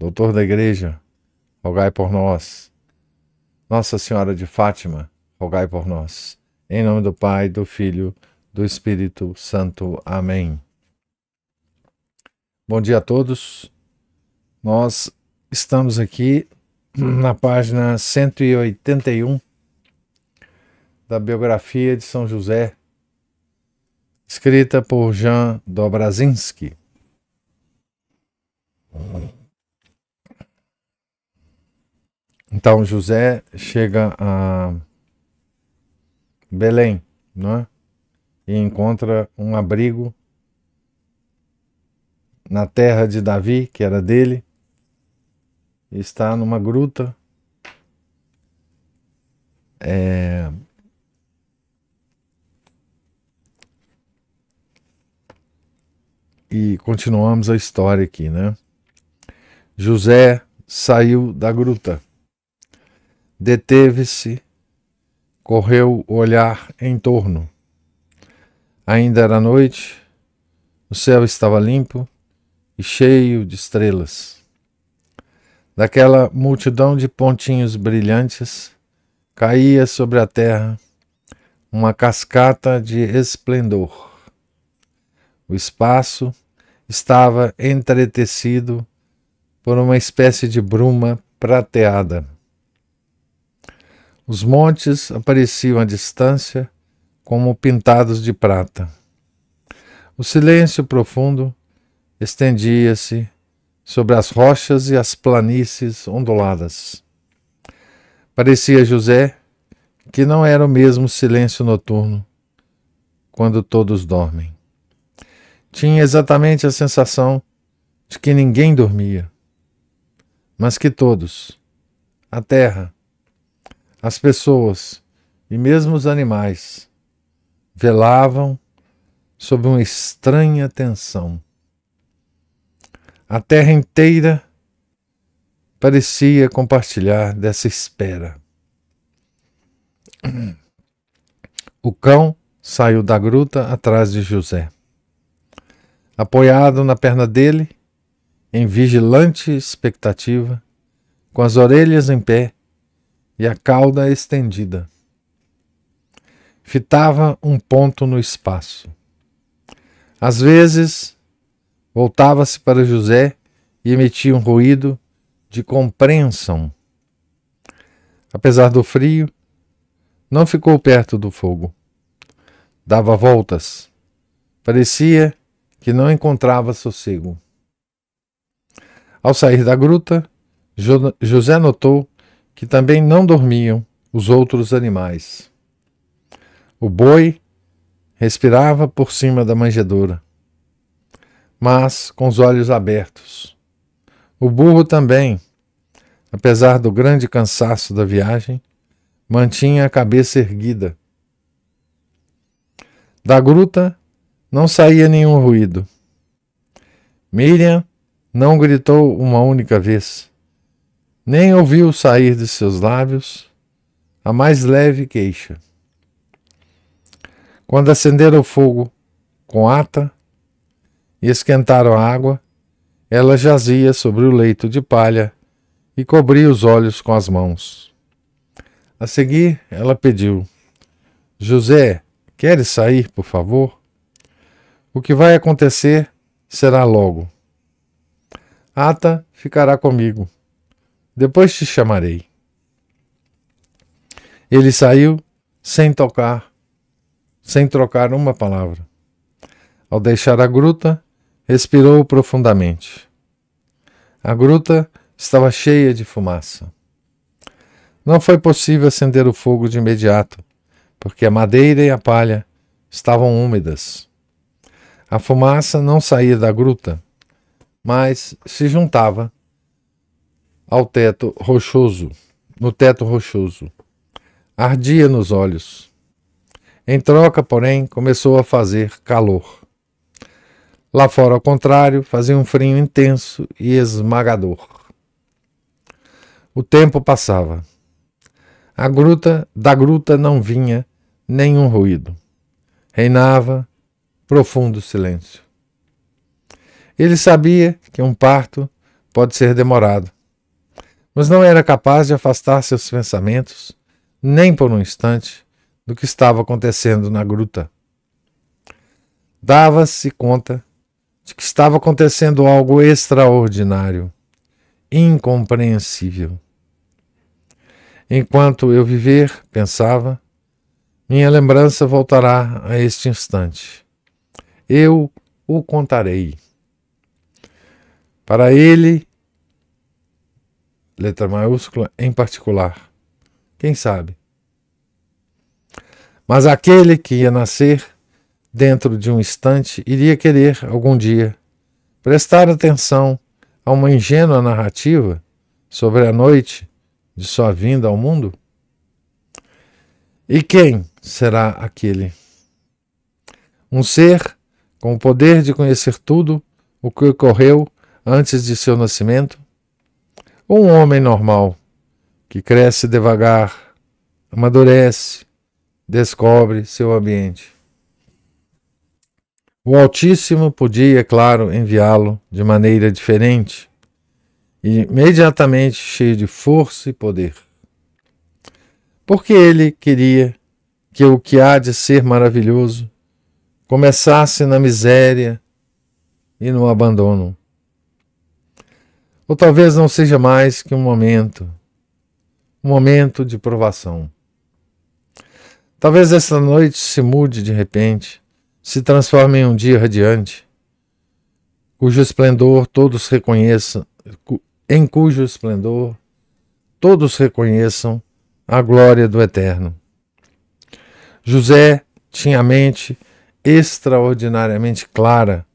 doutor da igreja, rogai por nós. Nossa Senhora de Fátima, rogai por nós. Em nome do Pai, do Filho, do Espírito Santo. Amém. Bom dia a todos. Nós estamos aqui na página 181 da biografia de São José, escrita por Jean Dobrazinski. Então José chega a Belém, não é? E encontra um abrigo na terra de Davi, que era dele, está numa gruta. É... E continuamos a história aqui, né? José saiu da gruta Deteve-se, correu o olhar em torno. Ainda era noite, o céu estava limpo e cheio de estrelas. Daquela multidão de pontinhos brilhantes, caía sobre a terra uma cascata de esplendor. O espaço estava entretecido por uma espécie de bruma prateada. Os montes apareciam à distância como pintados de prata. O silêncio profundo estendia-se sobre as rochas e as planícies onduladas. Parecia José que não era o mesmo silêncio noturno quando todos dormem. Tinha exatamente a sensação de que ninguém dormia, mas que todos, a terra, as pessoas e mesmo os animais velavam sob uma estranha tensão. A terra inteira parecia compartilhar dessa espera. O cão saiu da gruta atrás de José. Apoiado na perna dele, em vigilante expectativa, com as orelhas em pé, e a cauda estendida. Fitava um ponto no espaço. Às vezes, voltava-se para José e emitia um ruído de compreensão. Apesar do frio, não ficou perto do fogo. Dava voltas. Parecia que não encontrava sossego. Ao sair da gruta, José notou que também não dormiam os outros animais. O boi respirava por cima da manjedoura, mas com os olhos abertos. O burro também, apesar do grande cansaço da viagem, mantinha a cabeça erguida. Da gruta não saía nenhum ruído. Miriam não gritou uma única vez nem ouviu sair de seus lábios a mais leve queixa. Quando acenderam o fogo com ata e esquentaram a água, ela jazia sobre o leito de palha e cobria os olhos com as mãos. A seguir, ela pediu: José, queres sair, por favor? O que vai acontecer será logo. Ata ficará comigo depois te chamarei. Ele saiu sem tocar, sem trocar uma palavra. Ao deixar a gruta, respirou profundamente. A gruta estava cheia de fumaça. Não foi possível acender o fogo de imediato, porque a madeira e a palha estavam úmidas. A fumaça não saía da gruta, mas se juntava ao teto rochoso, no teto rochoso. Ardia nos olhos. Em troca, porém, começou a fazer calor. Lá fora, ao contrário, fazia um frio intenso e esmagador. O tempo passava. A gruta da gruta não vinha nenhum ruído. Reinava profundo silêncio. Ele sabia que um parto pode ser demorado, mas não era capaz de afastar seus pensamentos, nem por um instante, do que estava acontecendo na gruta. Dava-se conta de que estava acontecendo algo extraordinário, incompreensível. Enquanto eu viver, pensava, minha lembrança voltará a este instante. Eu o contarei. Para ele letra maiúscula, em particular. Quem sabe? Mas aquele que ia nascer dentro de um instante iria querer, algum dia, prestar atenção a uma ingênua narrativa sobre a noite de sua vinda ao mundo? E quem será aquele? Um ser com o poder de conhecer tudo o que ocorreu antes de seu nascimento ou um homem normal que cresce devagar, amadurece, descobre seu ambiente. O Altíssimo podia, é claro, enviá-lo de maneira diferente e imediatamente cheio de força e poder. Porque ele queria que o que há de ser maravilhoso começasse na miséria e no abandono. Ou talvez não seja mais que um momento, um momento de provação. Talvez essa noite se mude de repente, se transforme em um dia radiante, cujo esplendor todos reconheçam, em cujo esplendor todos reconheçam a glória do Eterno. José tinha a mente extraordinariamente clara,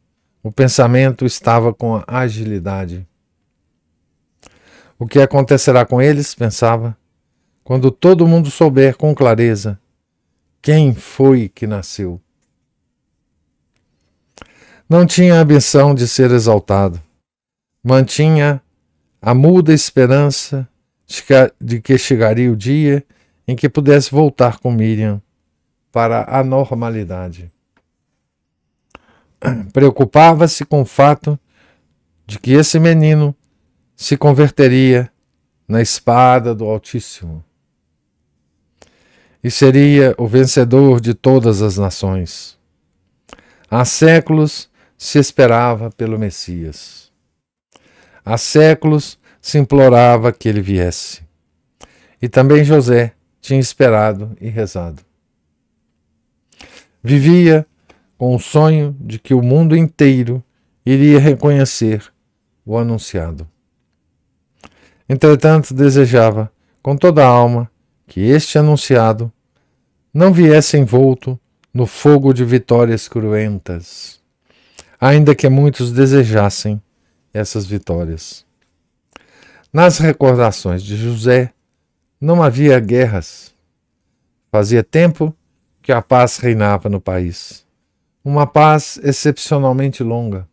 o pensamento estava com agilidade. O que acontecerá com eles, pensava, quando todo mundo souber com clareza quem foi que nasceu? Não tinha a ambição de ser exaltado, mantinha a muda esperança de que chegaria o dia em que pudesse voltar com Miriam para a normalidade. Preocupava-se com o fato de que esse menino se converteria na espada do Altíssimo e seria o vencedor de todas as nações. Há séculos se esperava pelo Messias. Há séculos se implorava que ele viesse. E também José tinha esperado e rezado. Vivia com o sonho de que o mundo inteiro iria reconhecer o anunciado. Entretanto, desejava, com toda a alma, que este anunciado não viesse envolto no fogo de vitórias cruentas, ainda que muitos desejassem essas vitórias. Nas recordações de José não havia guerras. Fazia tempo que a paz reinava no país. Uma paz excepcionalmente longa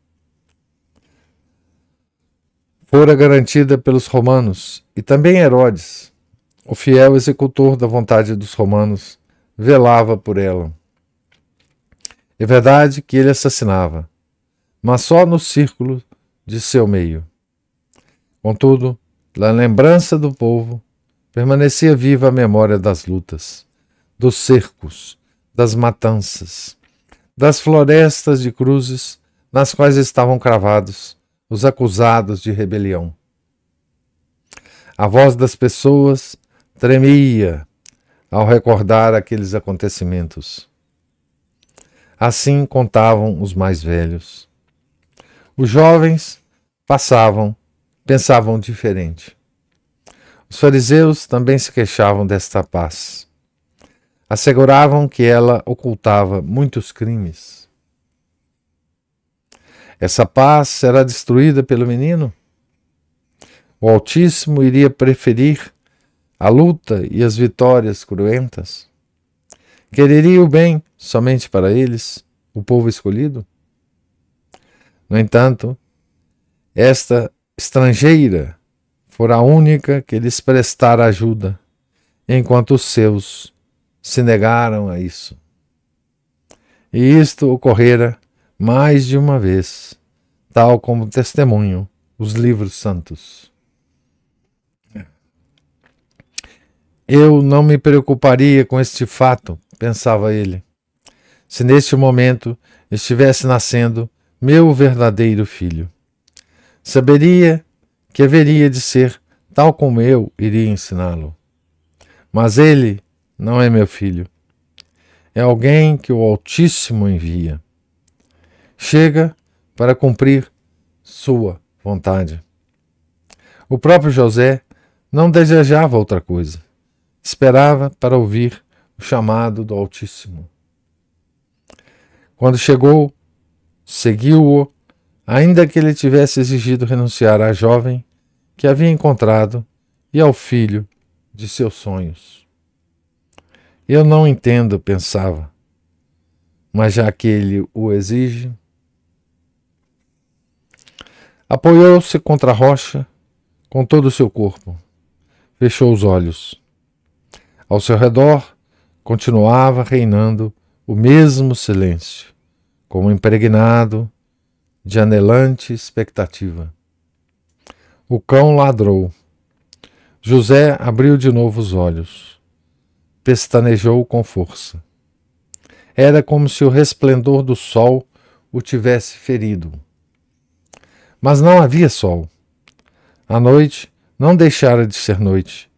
fora garantida pelos romanos, e também Herodes, o fiel executor da vontade dos romanos, velava por ela. É verdade que ele assassinava, mas só no círculo de seu meio. Contudo, na lembrança do povo, permanecia viva a memória das lutas, dos cercos, das matanças, das florestas de cruzes nas quais estavam cravados os acusados de rebelião. A voz das pessoas tremia ao recordar aqueles acontecimentos. Assim contavam os mais velhos. Os jovens passavam, pensavam diferente. Os fariseus também se queixavam desta paz. Asseguravam que ela ocultava muitos crimes. Essa paz será destruída pelo menino? O Altíssimo iria preferir a luta e as vitórias cruentas? Quereria o bem somente para eles, o povo escolhido? No entanto, esta estrangeira fora a única que lhes prestara ajuda, enquanto os seus se negaram a isso. E isto ocorrera mais de uma vez, tal como testemunho os livros santos. Eu não me preocuparia com este fato, pensava ele, se neste momento estivesse nascendo meu verdadeiro filho. Saberia que haveria de ser tal como eu iria ensiná-lo. Mas ele não é meu filho. É alguém que o Altíssimo envia chega para cumprir sua vontade. O próprio José não desejava outra coisa. Esperava para ouvir o chamado do Altíssimo. Quando chegou, seguiu-o, ainda que ele tivesse exigido renunciar à jovem que havia encontrado e ao filho de seus sonhos. Eu não entendo, pensava, mas já que ele o exige, Apoiou-se contra a rocha com todo o seu corpo. Fechou os olhos. Ao seu redor continuava reinando o mesmo silêncio, como impregnado de anelante expectativa. O cão ladrou. José abriu de novo os olhos. Pestanejou com força. Era como se o resplendor do sol o tivesse ferido. Mas não havia sol. A noite não deixara de ser noite,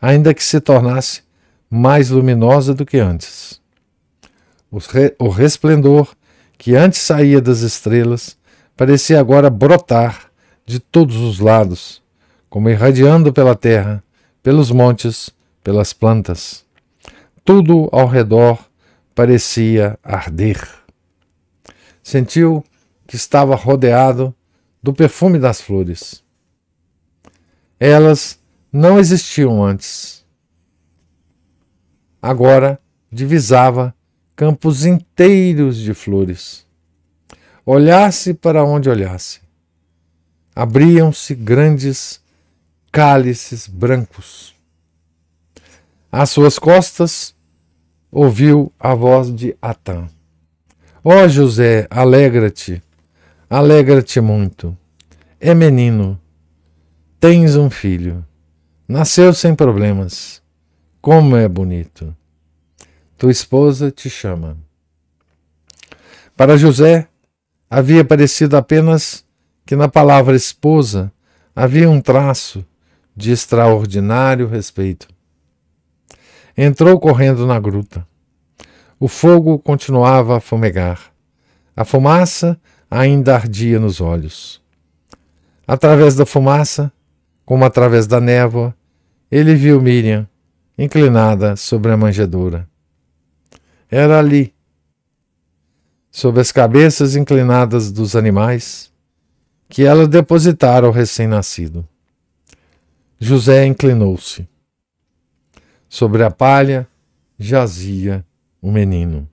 ainda que se tornasse mais luminosa do que antes. O, re o resplendor que antes saía das estrelas parecia agora brotar de todos os lados, como irradiando pela terra, pelos montes, pelas plantas. Tudo ao redor parecia arder. Sentiu que estava rodeado do perfume das flores. Elas não existiam antes. Agora divisava campos inteiros de flores. Olhasse para onde olhasse, abriam-se grandes cálices brancos. Às suas costas, ouviu a voz de Atã. Ó oh, José, alegra-te Alegra-te muito. É menino. Tens um filho. Nasceu sem problemas. Como é bonito. Tua esposa te chama. Para José, havia parecido apenas que na palavra esposa havia um traço de extraordinário respeito. Entrou correndo na gruta. O fogo continuava a fumegar. A fumaça ainda ardia nos olhos. Através da fumaça, como através da névoa, ele viu Miriam inclinada sobre a manjedoura. Era ali, sobre as cabeças inclinadas dos animais, que ela depositara o recém-nascido. José inclinou-se. Sobre a palha jazia o menino.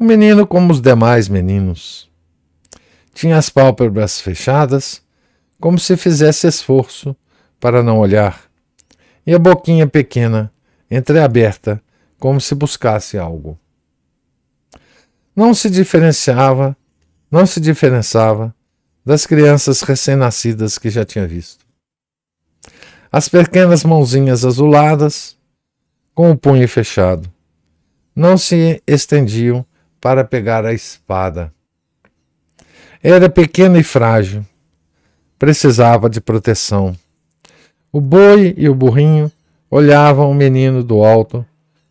O menino, como os demais meninos, tinha as pálpebras fechadas, como se fizesse esforço para não olhar, e a boquinha pequena, entreaberta, como se buscasse algo. Não se diferenciava, não se diferenciava das crianças recém-nascidas que já tinha visto. As pequenas mãozinhas azuladas, com o punho fechado, não se estendiam para pegar a espada. Era pequena e frágil, precisava de proteção. O boi e o burrinho olhavam o menino do alto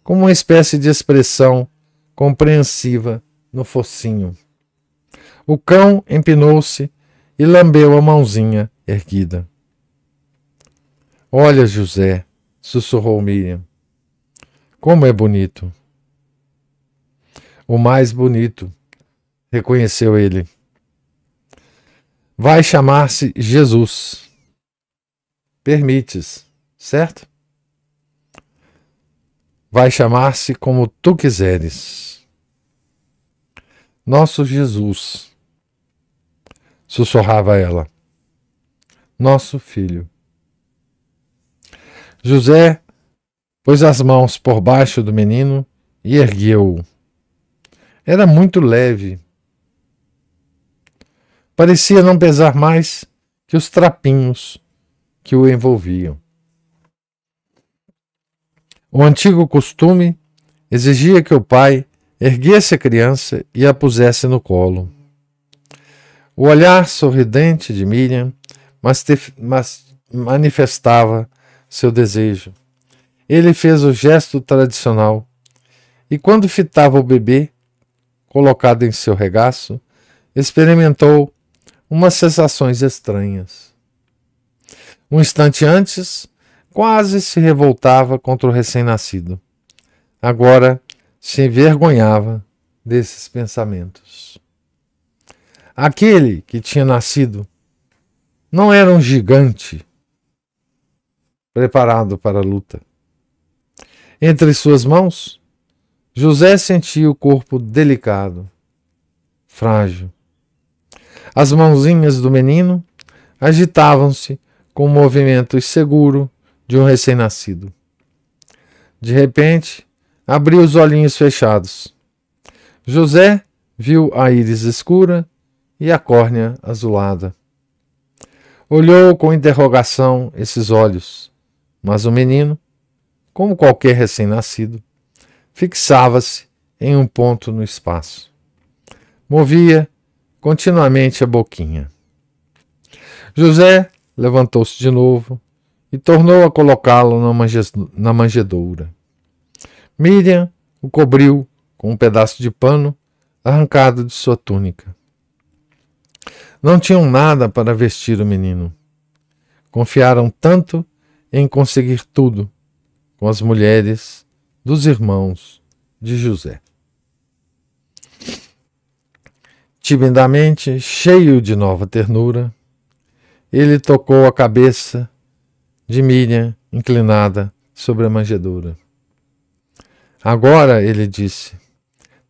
com uma espécie de expressão compreensiva no focinho. O cão empinou-se e lambeu a mãozinha erguida. Olha, José, sussurrou Miriam. Como é bonito! o mais bonito, reconheceu ele. Vai chamar-se Jesus. Permites, certo? Vai chamar-se como tu quiseres. Nosso Jesus, sussurrava ela, nosso filho. José pôs as mãos por baixo do menino e ergueu-o. Era muito leve. Parecia não pesar mais que os trapinhos que o envolviam. O antigo costume exigia que o pai erguesse a criança e a pusesse no colo. O olhar sorridente de Miriam mas, manifestava seu desejo. Ele fez o gesto tradicional e, quando fitava o bebê, colocado em seu regaço, experimentou umas sensações estranhas. Um instante antes, quase se revoltava contra o recém-nascido. Agora se envergonhava desses pensamentos. Aquele que tinha nascido não era um gigante preparado para a luta. Entre suas mãos José sentia o corpo delicado, frágil. As mãozinhas do menino agitavam-se com o movimento inseguro de um recém-nascido. De repente, abriu os olhinhos fechados. José viu a íris escura e a córnea azulada. Olhou com interrogação esses olhos, mas o menino, como qualquer recém-nascido, fixava-se em um ponto no espaço. Movia continuamente a boquinha. José levantou-se de novo e tornou a colocá-lo na manjedoura. Miriam o cobriu com um pedaço de pano arrancado de sua túnica. Não tinham nada para vestir o menino. Confiaram tanto em conseguir tudo com as mulheres dos irmãos de José. Timidamente, cheio de nova ternura, ele tocou a cabeça de Miriam inclinada sobre a manjedoura. Agora, ele disse,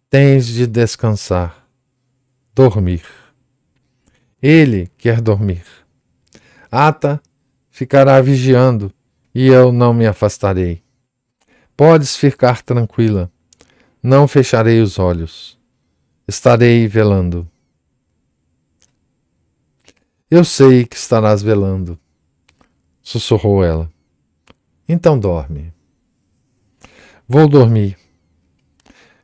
tens de descansar, dormir. Ele quer dormir. Ata ficará vigiando e eu não me afastarei. Podes ficar tranquila. Não fecharei os olhos. Estarei velando. Eu sei que estarás velando, sussurrou ela. Então dorme. Vou dormir.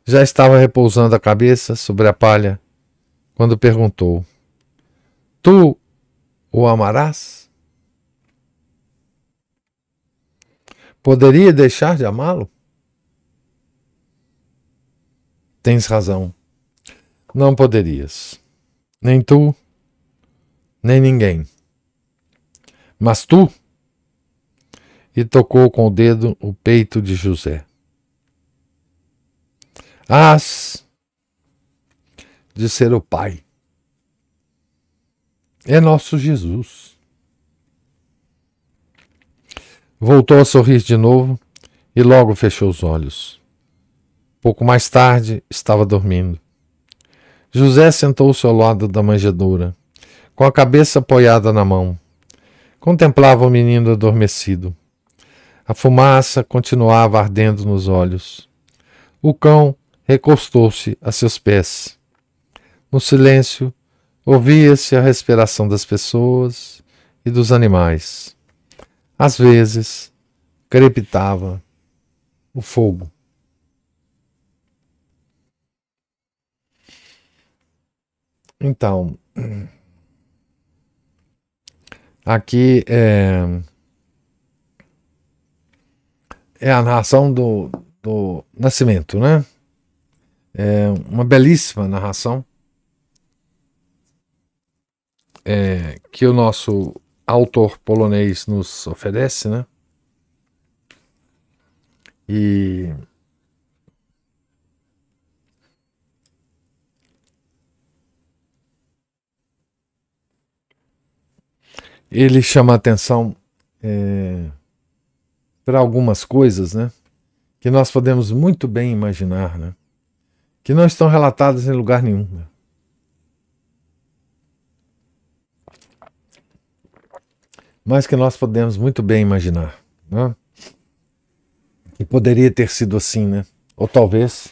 Já estava repousando a cabeça sobre a palha quando perguntou: Tu o amarás? Poderia deixar de amá-lo? Tens razão. Não poderias. Nem tu, nem ninguém. Mas tu. E tocou com o dedo o peito de José. Has de ser o Pai. É nosso Jesus. Voltou a sorrir de novo e logo fechou os olhos. Pouco mais tarde, estava dormindo. José sentou-se ao lado da manjedoura, com a cabeça apoiada na mão. Contemplava o menino adormecido. A fumaça continuava ardendo nos olhos. O cão recostou-se a seus pés. No silêncio, ouvia-se a respiração das pessoas e dos animais. Às vezes, crepitava o fogo. Então, aqui é, é a narração do, do nascimento, né? É uma belíssima narração é, que o nosso autor polonês nos oferece, né? E ele chama atenção é, para algumas coisas, né? Que nós podemos muito bem imaginar, né? Que não estão relatadas em lugar nenhum. Né? mas que nós podemos muito bem imaginar. Né? Que poderia ter sido assim, né? Ou talvez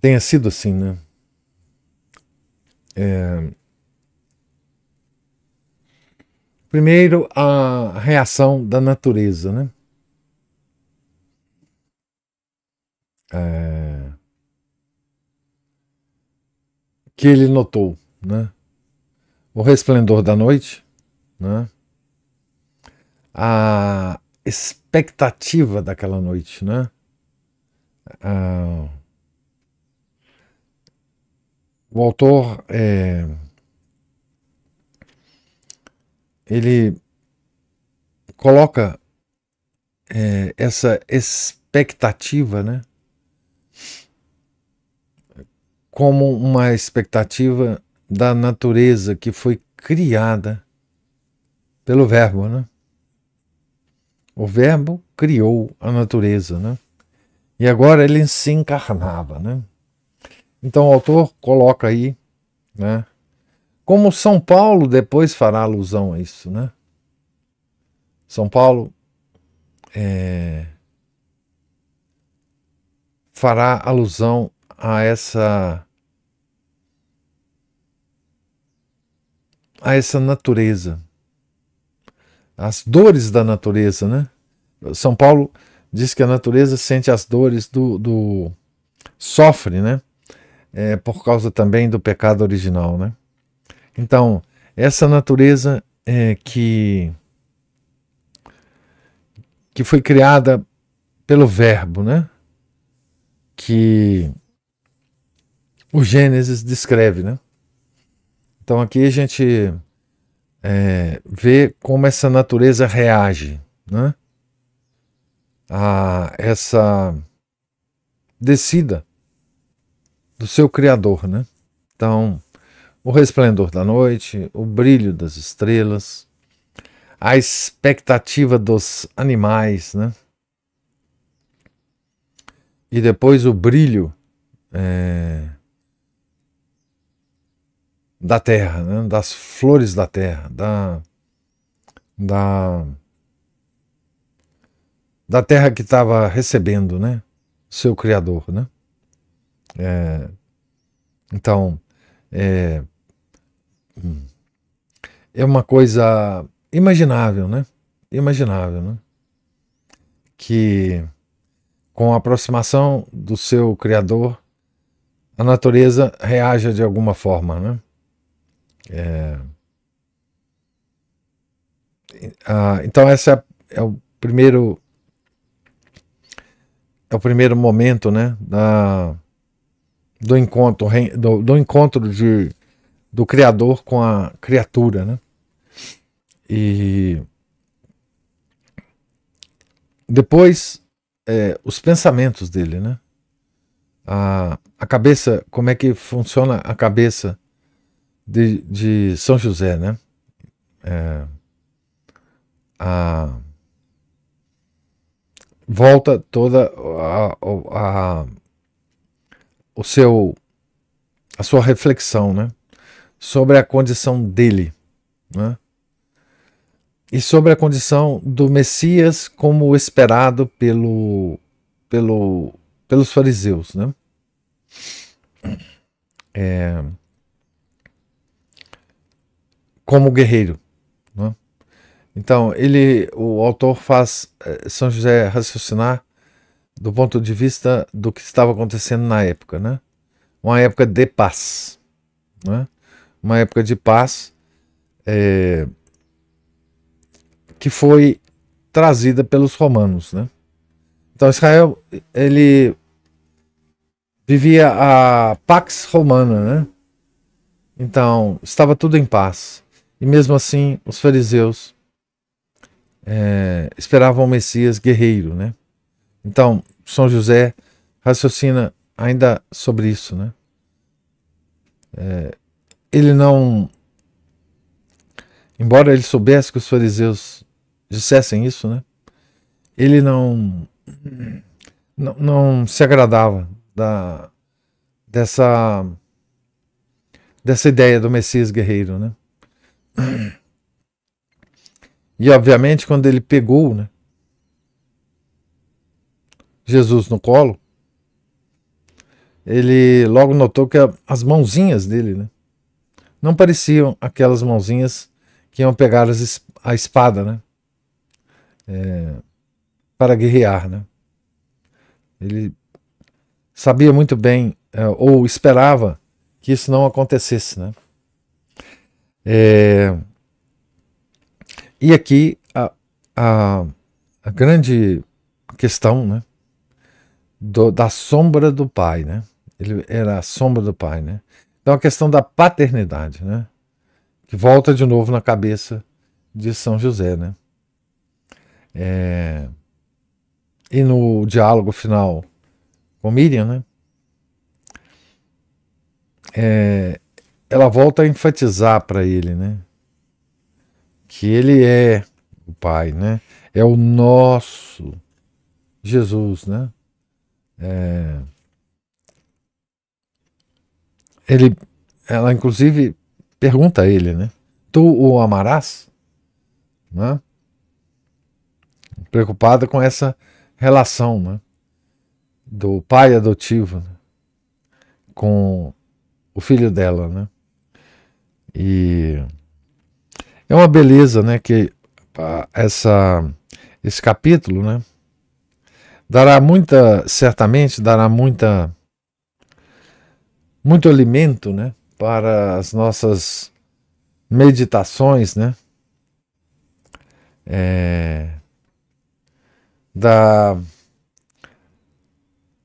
tenha sido assim, né? É... Primeiro, a reação da natureza, né? É... Que ele notou, né? O resplendor da noite, né? a expectativa daquela noite, né? Ah, o autor é, ele coloca é, essa expectativa, né? Como uma expectativa da natureza que foi criada pelo verbo, né? O verbo criou a natureza, né? E agora ele se encarnava, né? Então o autor coloca aí, né? Como São Paulo depois fará alusão a isso, né? São Paulo é, fará alusão a essa a essa natureza as dores da natureza, né? São Paulo diz que a natureza sente as dores do, do sofre, né? É, por causa também do pecado original, né? Então essa natureza é, que que foi criada pelo Verbo, né? Que o Gênesis descreve, né? Então aqui a gente é, ver como essa natureza reage né? a essa descida do seu Criador. Né? Então, o resplendor da noite, o brilho das estrelas, a expectativa dos animais, né? e depois o brilho é, da terra, né? das flores da terra, da, da, da terra que estava recebendo né? seu Criador. Né? É, então, é, é uma coisa imaginável, né? Imaginável, né? Que com a aproximação do seu Criador, a natureza reaja de alguma forma, né? É... Ah, então esse é, é, o primeiro é o primeiro momento, né, da, do encontro do, do encontro de do criador com a criatura, né? E depois é, os pensamentos dele, né? A, a cabeça, como é que funciona a cabeça de, de São José, né? É, a, volta toda a, a, a, o seu a sua reflexão, né? Sobre a condição dele, né? E sobre a condição do Messias como esperado pelo, pelo, pelos fariseus, né? É, como guerreiro. Né? Então, ele, o autor faz eh, São José raciocinar do ponto de vista do que estava acontecendo na época, né? Uma época de paz, né? Uma época de paz é, que foi trazida pelos romanos, né? Então Israel ele vivia a pax romana, né? Então estava tudo em paz. E mesmo assim, os fariseus é, esperavam o Messias guerreiro, né? Então, São José raciocina ainda sobre isso, né? É, ele não. Embora ele soubesse que os fariseus dissessem isso, né? Ele não. Não, não se agradava da, dessa, dessa ideia do Messias guerreiro, né? E obviamente, quando ele pegou né, Jesus no colo, ele logo notou que as mãozinhas dele né, não pareciam aquelas mãozinhas que iam pegar as, a espada né, é, para guerrear. Né. Ele sabia muito bem, é, ou esperava, que isso não acontecesse. Né. É, e aqui a, a, a, grande questão né, do, da sombra do pai, né? Ele era a sombra do pai, né? Então a questão da paternidade, né? Que volta de novo na cabeça de São José, né? É, e no diálogo final com Miriam, né? É, ela volta a enfatizar para ele, né? Que ele é o Pai, né? É o nosso Jesus, né? É... Ele, ela inclusive pergunta a ele, né? Tu o amarás? Né? Preocupada com essa relação, né? Do pai adotivo né? com o filho dela, né? E é uma beleza, né, que essa esse capítulo, né, dará muita, certamente dará muita muito alimento, né, para as nossas meditações, né? É, da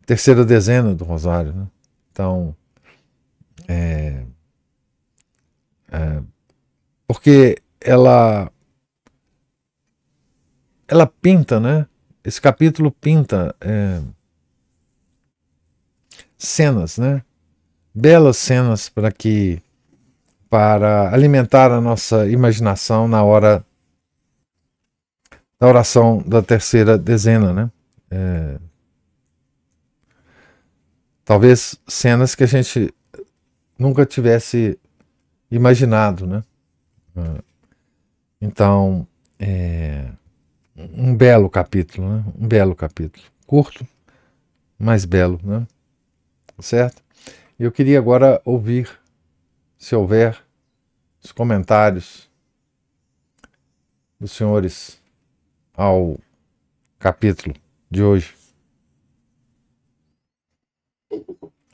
terceira dezena do Rosário, né? Então, é, é, porque ela ela pinta, né? Esse capítulo pinta é, cenas, né? Belas cenas para que para alimentar a nossa imaginação na hora da oração da terceira dezena, né? É, talvez cenas que a gente nunca tivesse imaginado, né? Ah, então, é um belo capítulo, né? Um belo capítulo. Curto, mas belo, né? Certo? Eu queria agora ouvir, se houver, os comentários dos senhores ao capítulo de hoje.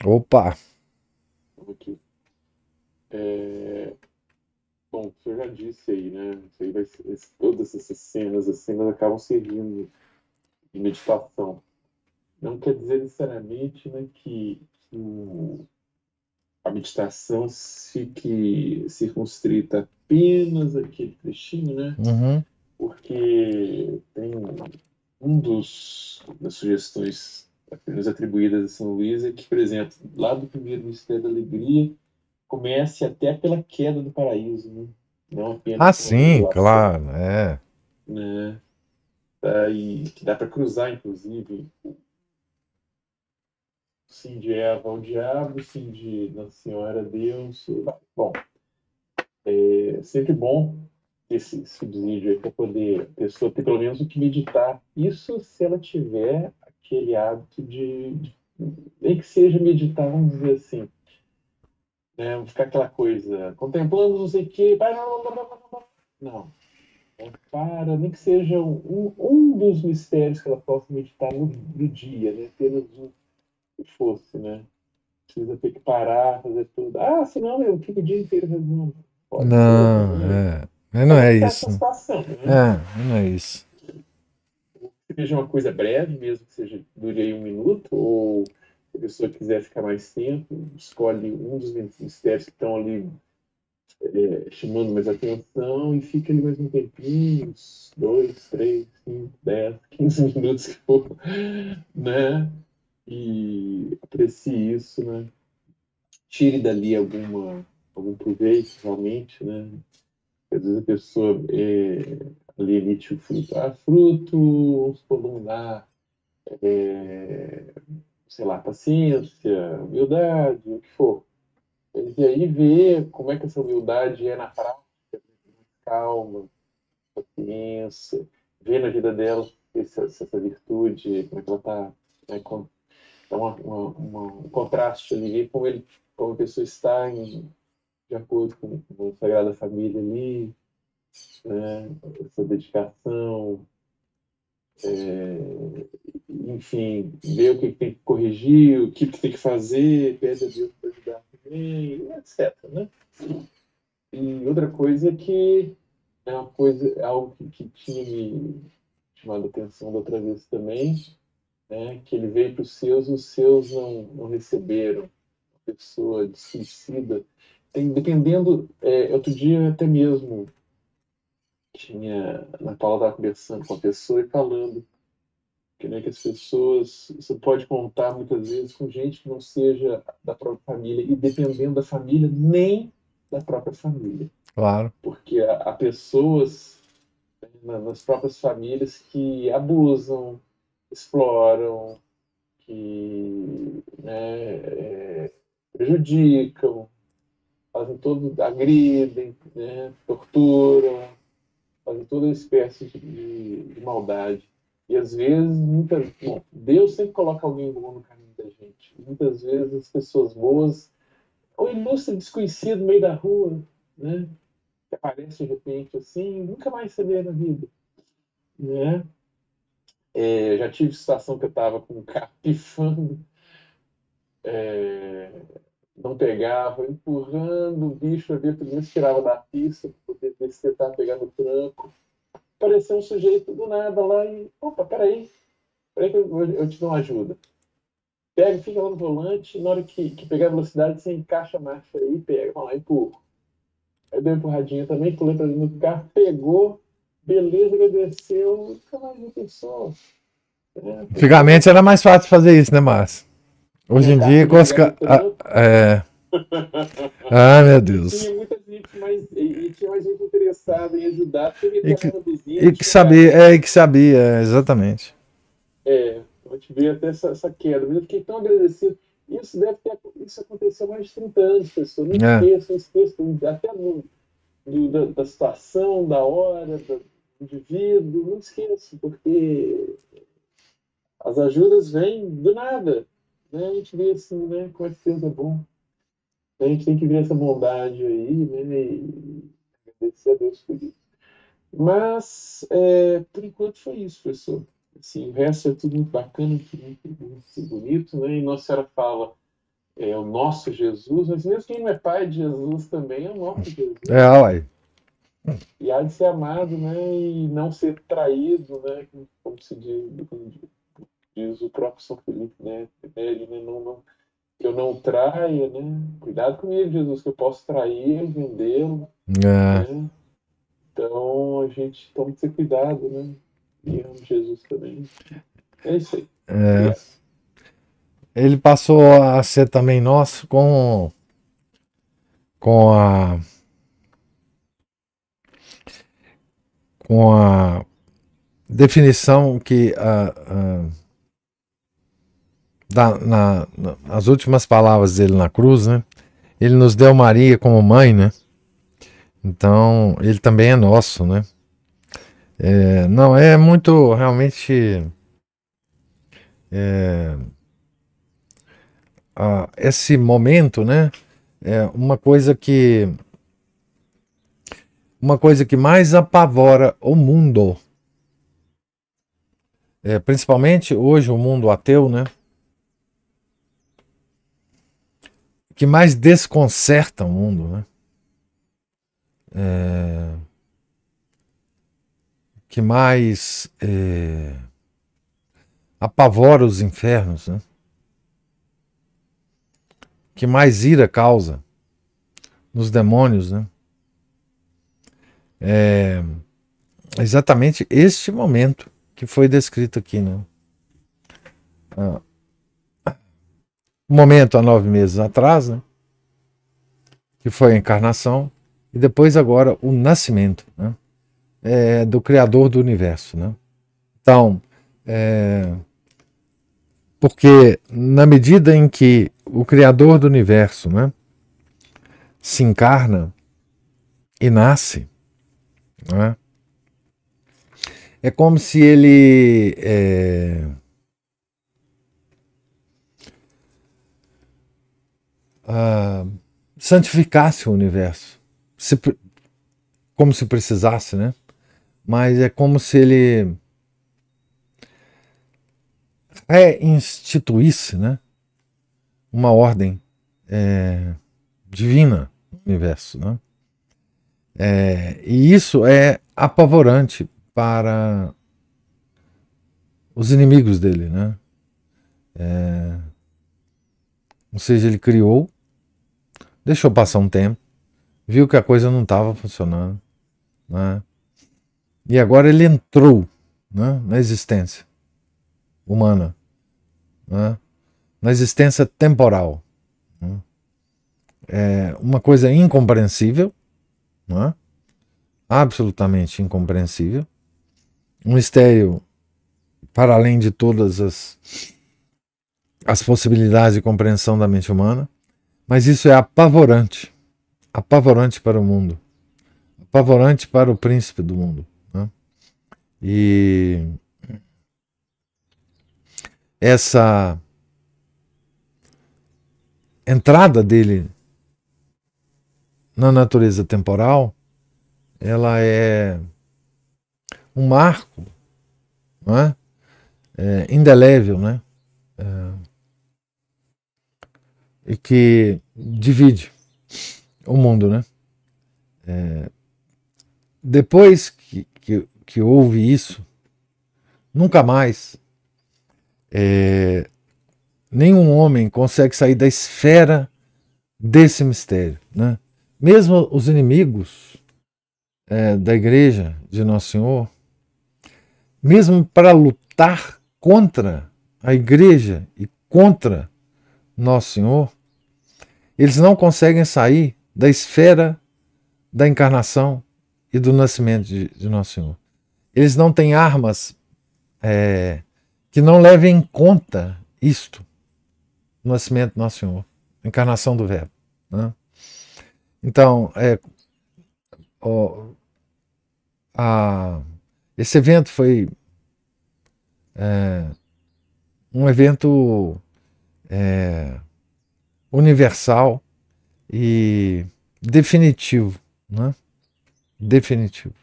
Opa! Aqui. É... Bom, senhor já disse aí, né? Aí vai... todas essas cenas, as cenas acabam servindo de meditação. Não quer dizer necessariamente né, que, que a meditação fique circunstrita apenas aquele trechinho, né? Uhum. Porque tem um dos das sugestões apenas atribuídas a São Luís é que, por exemplo, lá do primeiro mistério da Alegria, comece até pela queda do paraíso, né? Não apenas ah, sim, claro, é. Né? Tá, e que dá para cruzar, inclusive, sim de Eva ao diabo, sim de Nossa Senhora Deus. Bom, é sempre bom esse subsídio aí para poder a pessoa ter pelo menos o que meditar. Isso se ela tiver aquele hábito de nem que seja meditar, vamos dizer assim, né? ficar aquela coisa, contemplando não sei o que, Não. Para, nem que seja um, um dos mistérios que ela possa meditar no, no dia, né? apenas um que fosse. Né? Precisa ter que parar, fazer tudo. Ah, senão eu fico o dia inteiro fazendo. não, ser, é. É né? é. não é isso. Situação, né? É, não é isso. Seja uma coisa breve mesmo, que seja dure aí um minuto, ou a pessoa quiser ficar mais tempo, escolhe um dos ministérios que estão ali é, chamando mais atenção e fica ali mais um tempinho, uns dois, três, cinco, dez, quinze minutos que for, né? E aprecie isso, né? Tire dali alguma, algum proveito, realmente, né? Às vezes a pessoa é, ali, emite o fruto, ah, fruto, vamos lá, é, sei lá, paciência, humildade, o que for. E aí ver como é que essa humildade é na prática, calma, paciência, ver na vida dela essa, essa virtude, como é que ela está. Né, é uma, uma, uma, um contraste ali, como, ele, como a pessoa está em, de acordo com, com a Sagrada Família ali, né, essa dedicação, é, enfim, ver o que tem que corrigir, o que tem que fazer, pede a Deus para ajudar também, etc. Né? E outra coisa que é uma coisa, é algo que, que tinha me chamado a atenção da outra vez também, né, que ele veio para os seus e os seus não, não receberam. Uma pessoa de suicida. Tem, dependendo, é, outro dia até mesmo tinha. na Ana Paula estava conversando com a pessoa e falando que, né, que as pessoas. Você pode contar muitas vezes com gente que não seja da própria família, e dependendo da família, nem da própria família. Claro. Porque há, há pessoas né, nas próprias famílias que abusam, exploram, que né, é, prejudicam, fazem todo, agridem, né, torturam, fazer toda espécie de, de maldade. E às vezes, muitas, bom, Deus sempre coloca alguém bom no caminho da gente. Muitas vezes as pessoas boas, ou ilustre desconhecido no meio da rua, né? Que aparece de repente assim, nunca mais se vê na vida, né? É, já tive situação que eu estava com um carro pifando, é, não pegava, empurrando o bicho ali, tudo isso tirava da pista, desse que pegando tranco. Apareceu um sujeito do nada lá e. Opa, peraí. Peraí que eu, eu te dou uma ajuda. Pega, fica lá no volante, na hora que, que pegar a velocidade, você encaixa a marcha aí, pega, vai lá, empurra. Aí deu uma empurradinha também, pulei pra dentro do carro, pegou, beleza, agradeceu, nunca mais vi Antigamente era mais fácil fazer isso, né, Márcio? Hoje em é, dia, é, com as. É, é ah, meu Deus. Tinha muita gente mais, e, e tinha mais gente interessada em ajudar, porque ele e que, é, e que sabia, cara. é, que sabia, exatamente. É, a gente vê até essa, essa queda, mas eu fiquei tão agradecido. Isso deve ter isso aconteceu há mais de 30 anos, pessoal. Não é. esqueço, não esqueço, até do, do, da, da, situação, da hora, do indivíduo, não esqueço, porque as ajudas vêm do nada. Né? A gente vê assim, né? Como é que é bom. A gente tem que ver essa bondade aí, né? E agradecer a Deus por isso. Mas, é, por enquanto, foi isso, professor. Assim, o resto é tudo muito bacana, muito, muito bonito, né? E Nossa Senhora fala é o nosso Jesus, mas mesmo quem não é pai de Jesus também é o nosso Jesus. É, uai. E há de ser amado, né? E não ser traído, né? Como se diz, como diz o próprio São Felipe, né? Ele né? não, não que eu não traia, né? Cuidado comigo, Jesus, que eu posso trair, vendê-lo. É. Né? Então a gente toma ter cuidado, né? E amo Jesus também. É isso aí. É. é ele passou a ser também nosso com com a com a definição que a, a da, na, nas últimas palavras dele na cruz, né? Ele nos deu Maria como mãe, né? Então, ele também é nosso, né? É, não, é muito realmente. É, a, esse momento, né? É uma coisa que. Uma coisa que mais apavora o mundo. É, principalmente hoje, o mundo ateu, né? que mais desconcerta o mundo, né? É, que mais é, apavora os infernos, né? que mais ira causa nos demônios, né? É exatamente este momento que foi descrito aqui, né? Ah, momento há nove meses atrás, né? que foi a encarnação, e depois agora o nascimento né? é, do Criador do Universo. Né? Então, é, porque na medida em que o Criador do Universo né, se encarna e nasce, né, é como se ele. É, uh, santificasse o universo, se, como se precisasse, né? Mas é como se ele reinstituísse, né? Uma ordem é, divina no universo, né? É, e isso é apavorante para os inimigos dele, né? É, ou seja, ele criou Deixou passar um tempo, viu que a coisa não estava funcionando, né? E agora ele entrou né, na existência humana, né? na existência temporal. Né? É uma coisa incompreensível, né? absolutamente incompreensível, um mistério para além de todas as, as possibilidades de compreensão da mente humana. Mas isso é apavorante apavorante para o mundo, apavorante para o príncipe do mundo. Né? E essa entrada dele na natureza temporal, ela é um marco, não é? é indelével, né? É, e que divide o mundo, né? É, depois que, que, que, houve isso, nunca mais é, nenhum homem consegue sair da esfera desse mistério, né? Mesmo os inimigos é, da igreja de Nosso Senhor, mesmo para lutar contra a igreja e contra Nosso Senhor, eles não conseguem sair da esfera da encarnação e do nascimento de, de Nosso Senhor. Eles não têm armas é, que não levem em conta isto, o nascimento de Nosso Senhor, a encarnação do Verbo. Né? Então, é, ó, a, esse evento foi é, um evento é, universal e definitivo, né? Definitivo.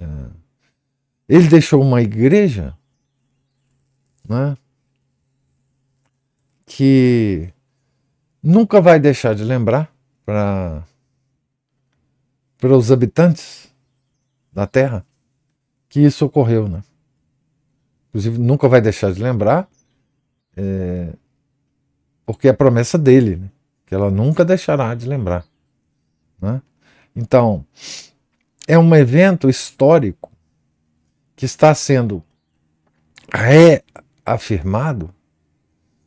É. Ele deixou uma igreja, né? Que nunca vai deixar de lembrar para para os habitantes da Terra que isso ocorreu, né? Inclusive nunca vai deixar de lembrar. É, porque é a promessa dele, né? que ela nunca deixará de lembrar. Né? Então, é um evento histórico que está sendo reafirmado,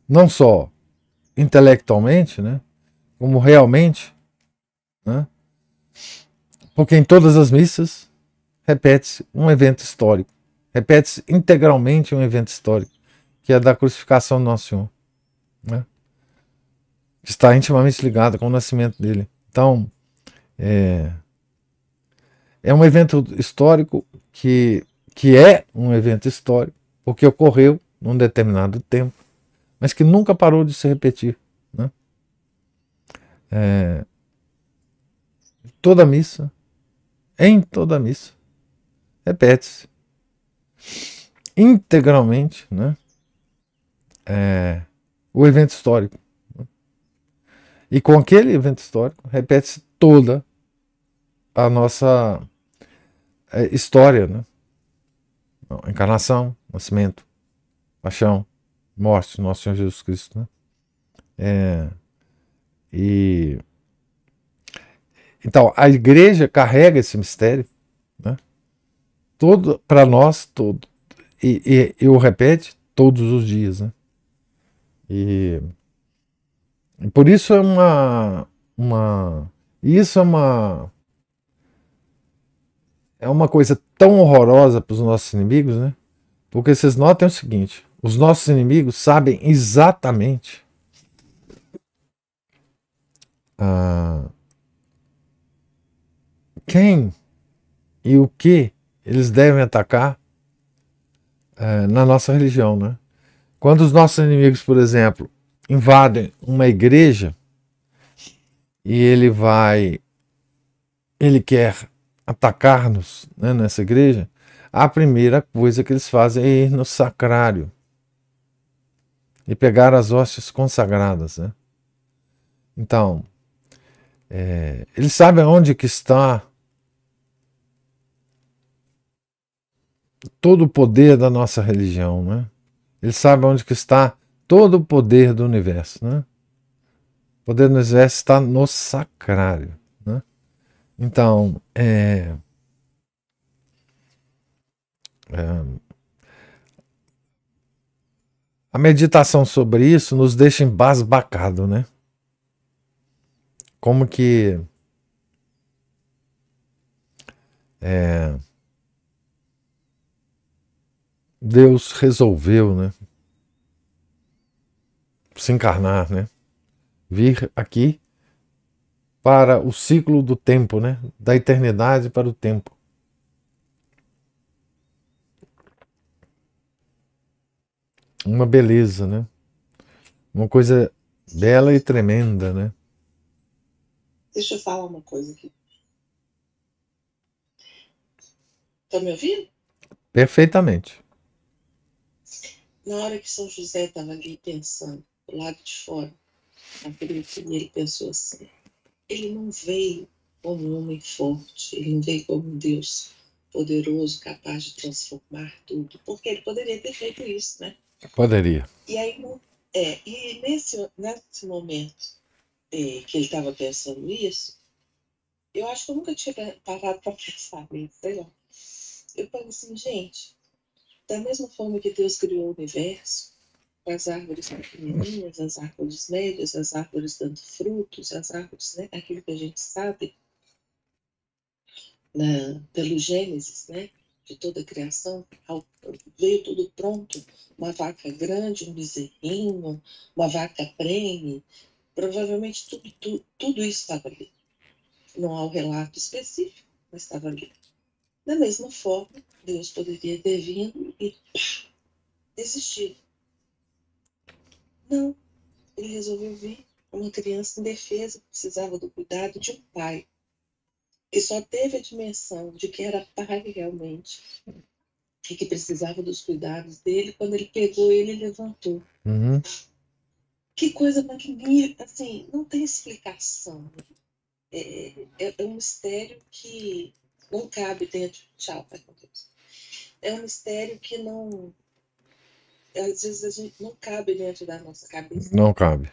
não só intelectualmente, né? como realmente, né? porque em todas as missas repete-se um evento histórico, repete-se integralmente um evento histórico, que é da crucificação do Nosso Senhor. Né? está intimamente ligada com o nascimento dele. Então, é, é um evento histórico que, que é um evento histórico, porque ocorreu num determinado tempo, mas que nunca parou de se repetir. Né? É, toda missa, em toda missa, repete-se integralmente né? É, o evento histórico. E com aquele evento histórico, repete-se toda a nossa eh, história, né? Encarnação, nascimento, paixão, morte do nosso Senhor Jesus Cristo, né? É, e então a igreja carrega esse mistério, né? Todo para nós todo e, e eu repete todos os dias, né? E por isso é uma, uma isso é uma é uma coisa tão horrorosa para os nossos inimigos, né? Porque vocês notem o seguinte: os nossos inimigos sabem exatamente uh, quem e o que eles devem atacar uh, na nossa religião, né? Quando os nossos inimigos, por exemplo, invadem uma igreja e ele vai, ele quer atacar-nos né, nessa igreja, a primeira coisa que eles fazem é ir no sacrário e pegar as hóstias consagradas. Né? Então, é, sabe sabem onde que está todo o poder da nossa religião, né? ele sabe onde que está todo o poder do universo. Né? O poder do universo está no sacrário. Né? Então, é, é a meditação sobre isso nos deixa embasbacado, né? Como que é, Deus resolveu, né? se encarnar, né? Vir aqui para o ciclo do tempo, né? Da eternidade para o tempo. Uma beleza, né? Uma coisa bela e tremenda, né? Deixa eu falar uma coisa aqui. Estão tá me ouvindo? Perfeitamente. Na hora que São José estava ali pensando, lado de fora. Naquele fim, ele pensou assim: ele não veio como um homem forte, ele não veio como um Deus poderoso, capaz de transformar tudo, porque ele poderia ter feito isso, né? Poderia. E aí, é, e nesse, nesse momento é, que ele estava pensando isso, eu acho que eu nunca tinha parado para pensar nisso, sei lá. Eu falei assim, gente, da mesma forma que Deus criou o universo, as árvores pequenininhas, as árvores velhas, as árvores dando frutos, as árvores, né? aquilo que a gente sabe na, pelo Gênesis, né? de toda a criação, ao, veio tudo pronto, uma vaca grande, um bezerrinho, uma vaca prene, provavelmente tudo, tudo, tudo isso estava ali. Não há um relato específico, mas estava ali. Da mesma forma, Deus poderia ter vindo e pá, desistido não, ele resolveu vir. Uma criança indefesa precisava do cuidado de um pai, que só teve a dimensão de que era pai realmente, e que precisava dos cuidados dele quando ele pegou ele e levantou. Uhum. Que coisa magnífica, assim, não tem explicação. É, é, é um mistério que não cabe dentro. Tchau, pai com Deus. É um mistério que não às vezes a gente não cabe dentro da nossa cabeça. Não cabe.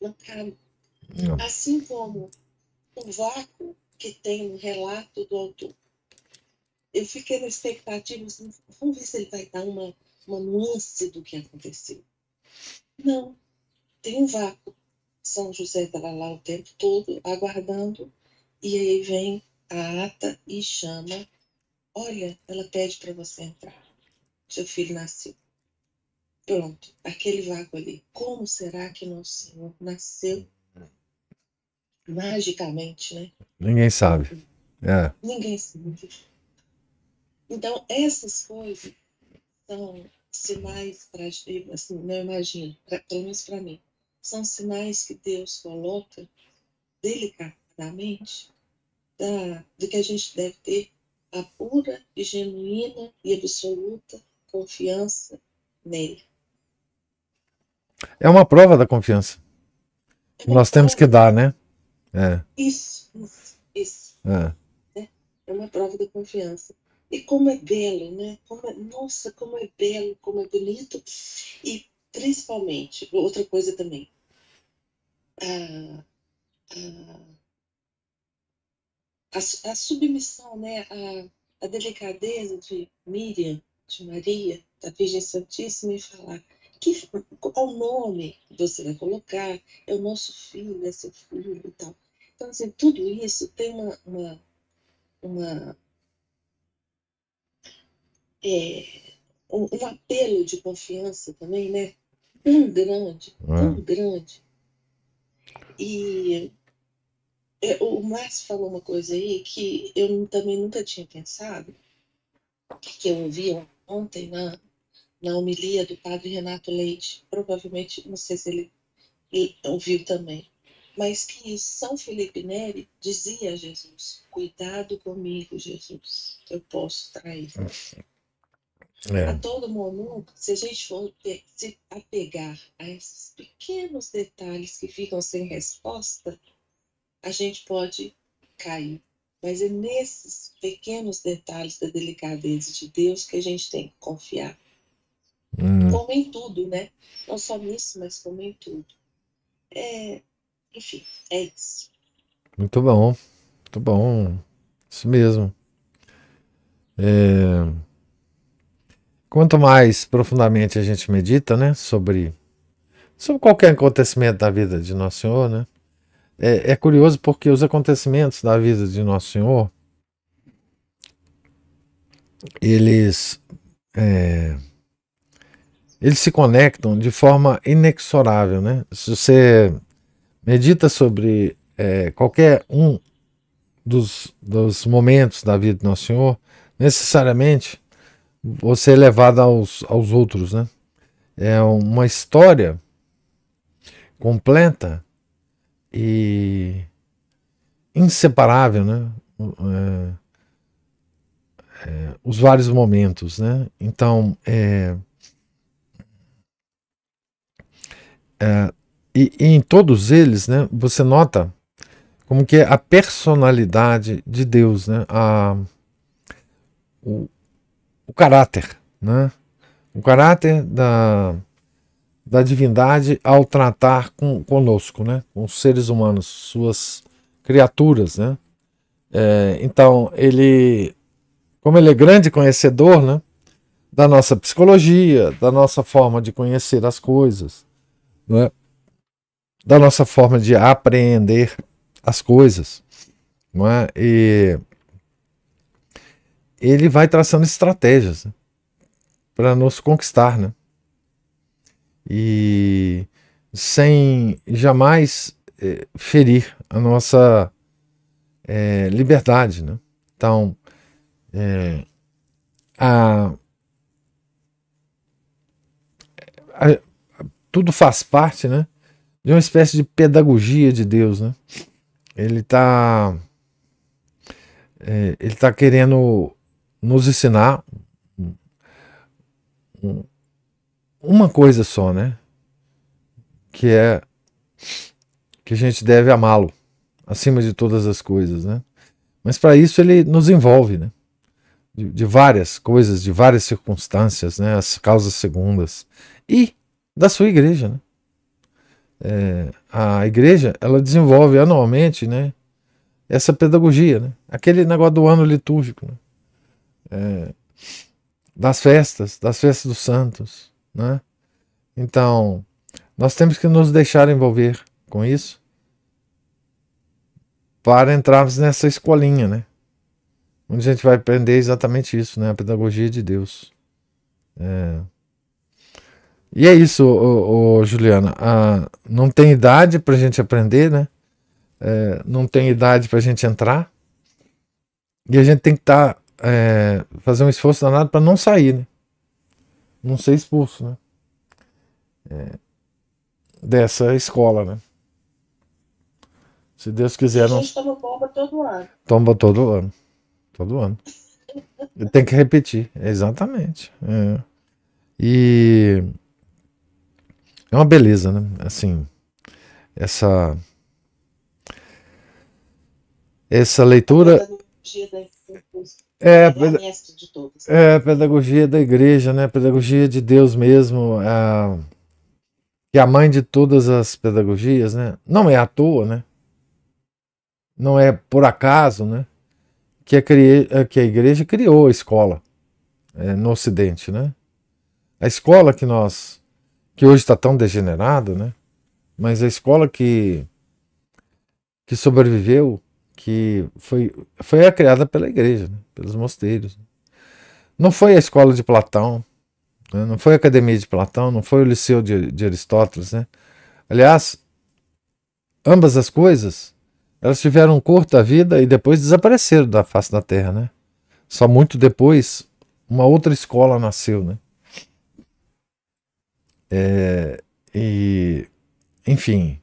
Não cabe. Não. Assim como o vácuo que tem um relato do autor. Eu fiquei na expectativa, assim, vamos ver se ele vai dar uma, uma nuance do que aconteceu. Não, tem um vácuo. São José estava tá lá o tempo todo, aguardando, e aí vem a ata e chama. Olha, ela pede para você entrar seu filho nasceu. Pronto, aquele vácuo ali. Como será que nosso Senhor nasceu magicamente, né? Ninguém sabe. É. Ninguém sabe. Então, essas coisas são sinais, as assim, não né, imagino, pra, pelo menos para mim, são sinais que Deus coloca delicadamente da, de que a gente deve ter a pura e genuína e absoluta confiança nele. É uma prova da confiança. É Nós temos que dar, né? É. Isso, isso. É. é. é uma prova da confiança. E como é belo, né? Como é, nossa, como é belo, como é bonito. E principalmente, outra coisa também. Ah, ah, a, a, a, a submissão, né? A, a delicadeza de Miriam de Maria, da Virgem Santíssima, e falar que, qual nome você vai colocar, é o nosso filho, é seu filho e tal. Então, assim, tudo isso tem uma, uma, uma é, um, um, apelo de confiança também, né? Tão grande, é. tão grande. E é, o Márcio falou uma coisa aí que eu também nunca tinha pensado, que eu ouvi ontem na, na homilia do padre Renato Leite, provavelmente, não sei se ele, ele ouviu também, mas que São Felipe Neri dizia a Jesus: Cuidado comigo, Jesus, eu posso trair. É. A todo momento, se a gente for se apegar a esses pequenos detalhes que ficam sem resposta, a gente pode cair. Mas é nesses pequenos detalhes da delicadeza de Deus que a gente tem que confiar. Uhum. Como em tudo, né? Não só nisso, mas como em tudo. É... Enfim, é isso. Muito bom. Muito bom. Isso mesmo. É... Quanto mais profundamente a gente medita, né? Sobre, sobre qualquer acontecimento da vida de Nosso Senhor, né? é, é curioso porque os acontecimentos da vida de Nosso Senhor eles é, eles se conectam de forma inexorável, né? Se você medita sobre é, qualquer um dos, dos momentos da vida de Nosso Senhor, necessariamente você é levado aos, aos outros, né? É uma história completa e inseparável, né? É, é, os vários momentos, né? Então, é, é, e, e em todos eles, né? Você nota como que é a personalidade de Deus, né? A, o, o caráter, né? O caráter da da divindade ao tratar com, conosco, né? com os seres humanos, suas criaturas. Né? É, então, ele, como ele é grande conhecedor né? da nossa psicologia, da nossa forma de conhecer as coisas, né? da nossa forma de apreender as coisas. né? E ele vai traçando estratégias né? para nos conquistar. Né? e sem jamais eh, ferir a nossa eh, liberdade. Né? Então, a, eh, a, a, tudo faz parte né, de uma espécie de pedagogia de Deus. Né? Ele está ele está querendo nos ensinar uma coisa só, né? Que é que a gente deve amá-lo acima de todas as coisas, né? Mas para isso ele nos envolve, né? De, de, várias coisas, de várias circunstâncias, né? As causas segundas e da sua igreja, né? É, a igreja ela desenvolve anualmente, né? Essa pedagogia, né? Aquele negócio do ano litúrgico, né? é, das festas, das festas dos santos, né? Então, nós temos que nos deixar envolver com isso para entrarmos nessa escolinha, né? Onde a gente vai aprender exatamente isso, né? A pedagogia de Deus. É. E é isso, ô, ô, Juliana. Ah, não tem idade para a gente aprender, né? É, não tem idade para a gente entrar. E a gente tem que estar tá, é, fazer um esforço danado para não sair, né? não ser expulso, né? É, dessa escola, né? Se Deus quiser. A gente não... toma bomba todo ano. Tomba todo ano. Todo ano. Tem que repetir, exatamente. É. E é uma beleza, né? Assim, essa essa leitura é, é, é pedagogia da igreja, né? Pedagogia de Deus mesmo, é, que é a mãe de todas as pedagogias, né? Não é à toa, né? Não é por acaso, né? Que a, cri... É, que a igreja criou a escola é, no Ocidente, né? A escola que nós, que hoje está tão degenerada, né? Mas a escola que que sobreviveu que foi, foi criada pela igreja, né? pelos mosteiros. Não foi a escola de Platão, né? não foi a academia de Platão, não foi o liceu de, de Aristóteles. Né? Aliás, ambas as coisas, elas tiveram curta vida e depois desapareceram da face da terra. Né? Só muito depois, uma outra escola nasceu. Né? É, e, enfim,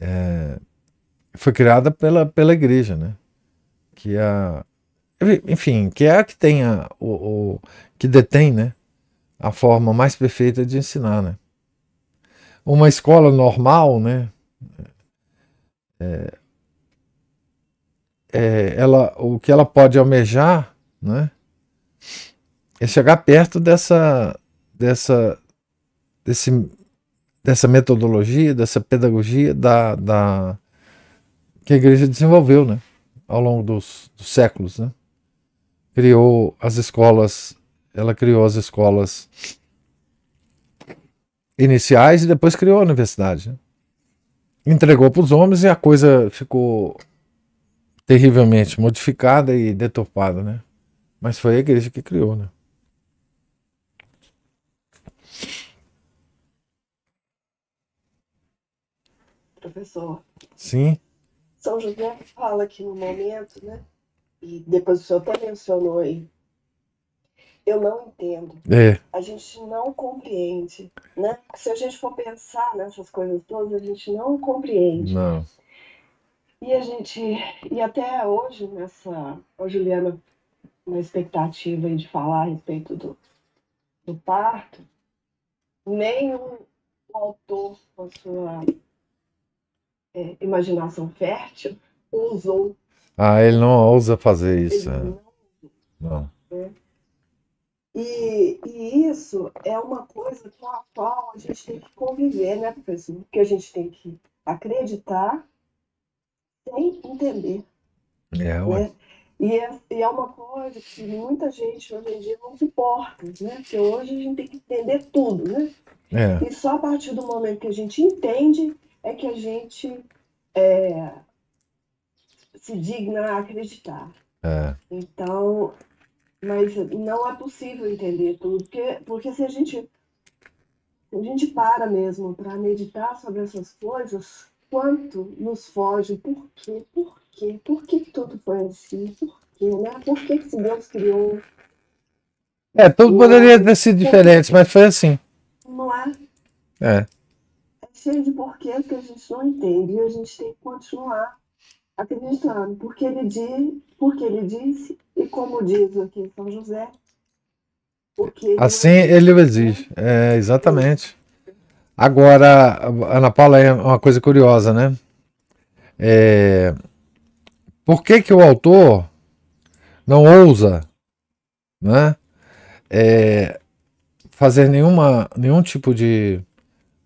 é, foi criada pela, pela igreja, né? Que é a enfim, que é a que tem a, o, o que detém, né? A forma mais perfeita de ensinar, né? Uma escola normal, né? É, é, ela, o que ela pode almejar, né? É chegar perto dessa, dessa, desse, dessa metodologia, dessa pedagogia da, da que a igreja desenvolveu né, ao longo dos, dos séculos. Né? Criou as escolas, ela criou as escolas iniciais e depois criou a universidade. Né? Entregou para os homens e a coisa ficou terrivelmente modificada e deturpada, né? Mas foi a igreja que criou, né? Professor. Sim. São então, José fala aqui no momento, né? E depois o senhor até mencionou aí. Eu não entendo. É. A gente não compreende, né? Se a gente for pensar nessas coisas todas, a gente não compreende. Não. E a gente, e até hoje nessa, a Juliana na expectativa de falar a respeito do, do parto, nenhum autor com a sua é, imaginação fértil, usou. Ah, ele não ousa fazer isso. Ele não. É. não. É. E, e, isso é uma coisa com a qual a gente tem que conviver, né, professor? Porque a gente tem que acreditar sem entender. É, né? ué. E é, e é, uma coisa que muita gente hoje em dia não se importa, né? Porque hoje a gente tem que entender tudo, né? É. E só a partir do momento que a gente entende é que a gente é, se digna a acreditar. É. Então, mas não é possível entender tudo, porque, porque se a gente se a gente para mesmo para meditar sobre essas coisas, quanto nos foge, por quê, por quê, por que tudo foi assim, por quê, né? Por que, que Deus criou? É, tudo poderia é ter sido diferente, mas foi assim. Não é? É cheio de porquês que a gente não entende e a gente tem que continuar acreditando, porque ele, diz, porque ele disse e como diz aqui em São José, porque assim é ele exige, é, exatamente. Agora, Ana Paula, é uma coisa curiosa, né? É, por que, que o autor não ousa né, é, fazer nenhuma, nenhum tipo de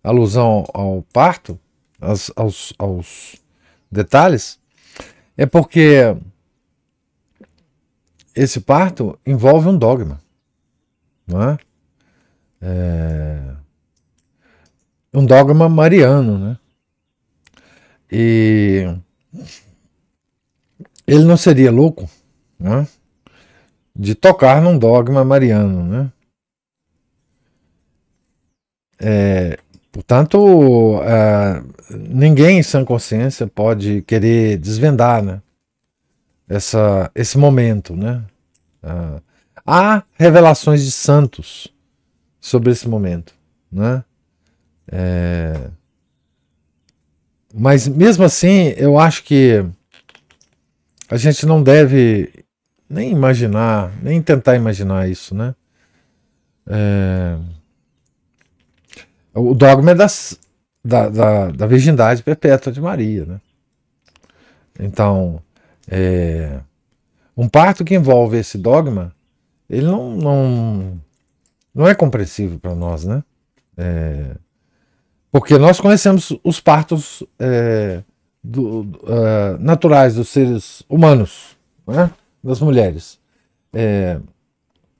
alusão ao parto, aos, aos, aos detalhes, é porque esse parto envolve um dogma. Não é? é um dogma mariano, né? E ele não seria louco né? de tocar num dogma mariano, né? É, Portanto, uh, ninguém em sã consciência pode querer desvendar né, essa, esse momento. Né? Uh, há revelações de santos sobre esse momento. Né? É, mas mesmo assim, eu acho que a gente não deve nem imaginar, nem tentar imaginar isso. Né? É, o dogma é das, da, da, da, virgindade perpétua de Maria. Né? Então, é, um parto que envolve esse dogma, ele não, não, não é compreensível para nós, né? É, porque nós conhecemos os partos é, do, uh, naturais dos seres humanos, né? das mulheres. É,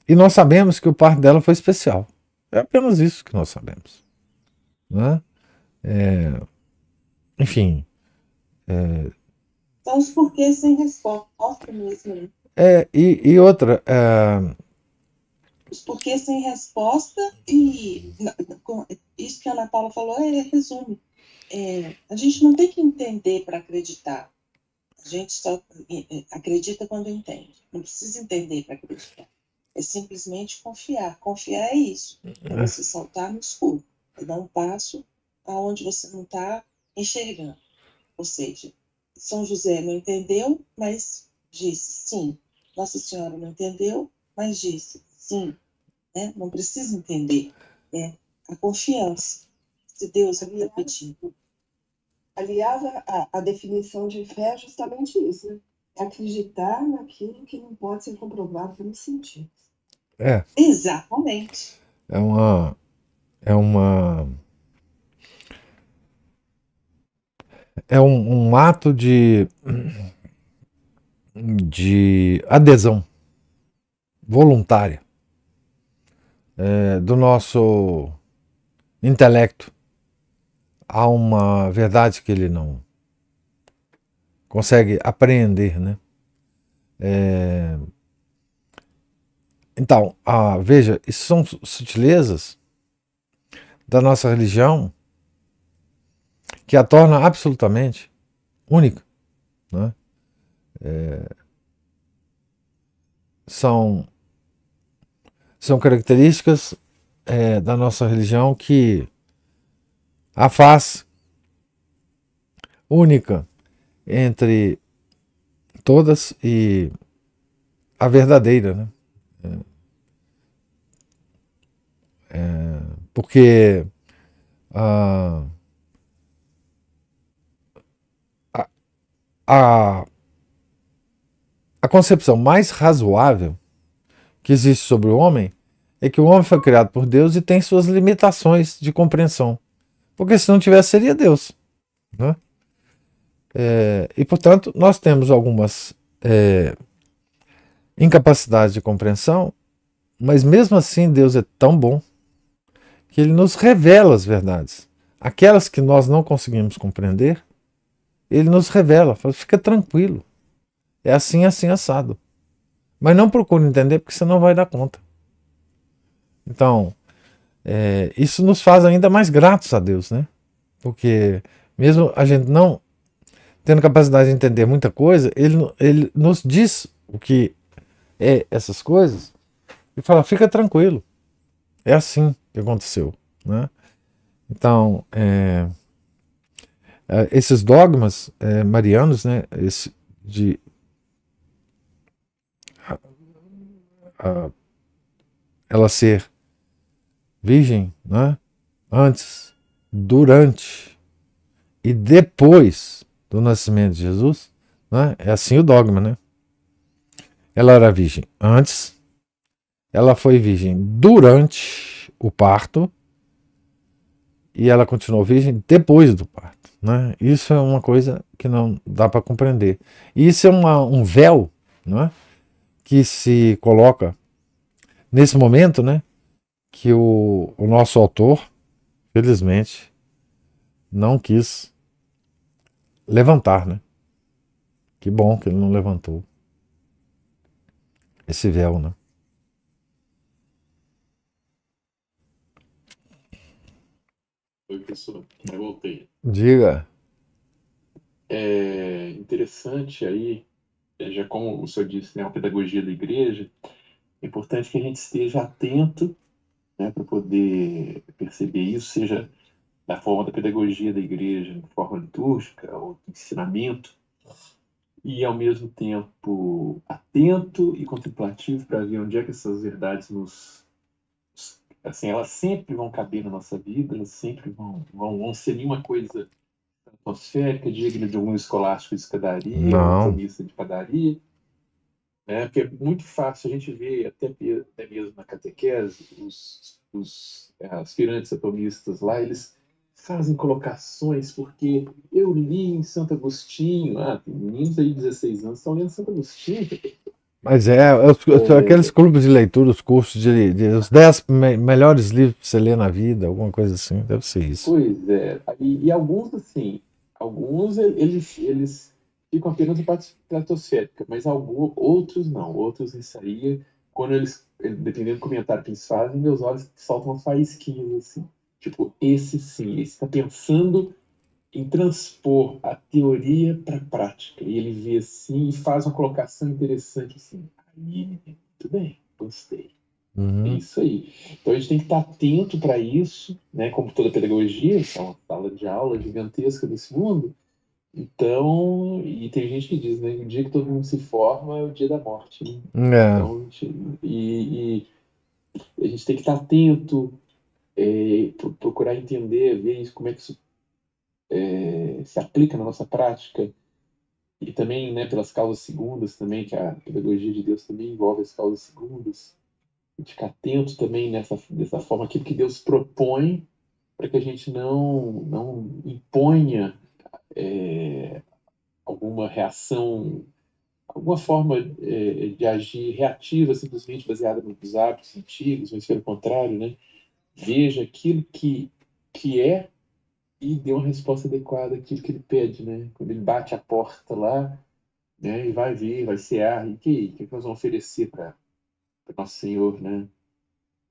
e nós sabemos que o parto dela foi especial. É apenas isso que nós sabemos né? É, enfim. É, os porquês sem resposta mesmo. É, e, e outra. É, os porquês sem resposta e isso que a Ana Paula falou é resumo. É, a gente não tem que entender para acreditar. A gente só é, é, acredita quando entende. Não precisa entender para acreditar. É simplesmente confiar. Confiar é isso. É você soltar no escuro e dá um passo aonde você não está enxergando. Ou seja, São José não entendeu, mas disse sim. Nossa Senhora não entendeu, mas disse sim. Né? Não precisa entender. Né? A confiança. Se Deus me pedindo. Aliás, a, a, definição de fé é justamente isso, né? É acreditar naquilo que não pode ser comprovado pelos sentidos. É. Exatamente. É uma, é uma é um, um, ato de, de adesão voluntária é, do nosso intelecto a uma verdade que ele não consegue apreender, né? É, então, a, ah, veja, isso são sutilezas da nossa religião que a torna absolutamente única. Né? É, são, são características é, da nossa religião que a faz única entre todas e a verdadeira. Né? É, é porque ah, a, a, a concepção mais razoável que existe sobre o homem é que o homem foi criado por Deus e tem suas limitações de compreensão. Porque se não tivesse, seria Deus. Né? É, e, portanto, nós temos algumas é, incapacidades de compreensão, mas mesmo assim Deus é tão bom que ele nos revela as verdades. Aquelas que nós não conseguimos compreender, ele nos revela, fala, fica tranquilo. É assim, assim, assado. Mas não procure entender porque você não vai dar conta. Então, é, isso nos faz ainda mais gratos a Deus, né? Porque mesmo a gente não tendo capacidade de entender muita coisa, ele, ele nos diz o que é essas coisas e fala: fica tranquilo, é assim que aconteceu, né? Então, é, é, esses dogmas é, marianos, né, esse, de a, a, ela ser virgem, né, antes, durante e depois do nascimento de Jesus, né, é assim o dogma, né? Ela era virgem antes, ela foi virgem durante o parto e ela continuou virgem depois do parto. Né? Isso é uma coisa que não dá para compreender. Isso é uma, um véu né? que se coloca nesse momento né? que o, o nosso autor, felizmente, não quis levantar. Né? Que bom que ele não levantou esse véu. Né? Oi, professor. Eu voltei. Diga. É interessante aí, é, já como o senhor disse, né, a pedagogia da igreja, é importante que a gente esteja atento né, para poder perceber isso, seja da forma da pedagogia da igreja, de forma litúrgica, ou de ensinamento, e ao mesmo tempo atento e contemplativo para ver onde é que essas verdades nos Assim, elas sempre vão caber na nossa vida, elas sempre vão, vão, vão ser nenhuma coisa atmosférica, digna de algum escolástico de escadaria, Não. de padaria. Né? Porque é muito fácil a gente ver, até, até mesmo na catequese, os, os eh, aspirantes atomistas lá, eles fazem colocações, porque eu li em Santo Agostinho, ah, tem meninos aí de 16 anos estão lendo Santo Agostinho, mas é, os, aqueles clubes de leitura, os cursos de, de os 10 me melhores livros para você ler na vida, alguma coisa assim, deve ser isso. Pois é. E, e alguns, assim, alguns eles, eles ficam apenas na parte estratosférica, mas alguns, outros não. Outros isso aí, quando eles, dependendo do comentário que eles fazem, meus olhos soltam uma faísquinha, assim. Tipo, esse sim, esse está pensando em transpor a teoria para a prática. E ele vê assim e faz uma colocação interessante assim. Aí, muito bem, gostei. Uhum. É isso aí. Então a gente tem que estar atento para isso, né? Como toda pedagogia, que é uma sala de aula gigantesca desse mundo. Então, e tem gente que diz, né? O dia que todo mundo se forma é o dia da morte. Né? É. Então, gente, e, e, a gente tem que estar atento, é, procurar entender, ver isso, como é que isso é, se aplica na nossa prática e também né, pelas causas segundas também, que a pedagogia de Deus também envolve as causas segundas. E ficar atento também nessa, dessa forma, aquilo que Deus propõe, para que a gente não, não imponha é, alguma reação, alguma forma é, de agir reativa, simplesmente baseada nos hábitos antigos, mas pelo contrário, né? veja aquilo que, que é e deu uma resposta adequada àquilo que ele pede, né? Quando ele bate a porta lá, né? E vai vir, vai cear, e que, que nós vamos oferecer para nosso Senhor, né?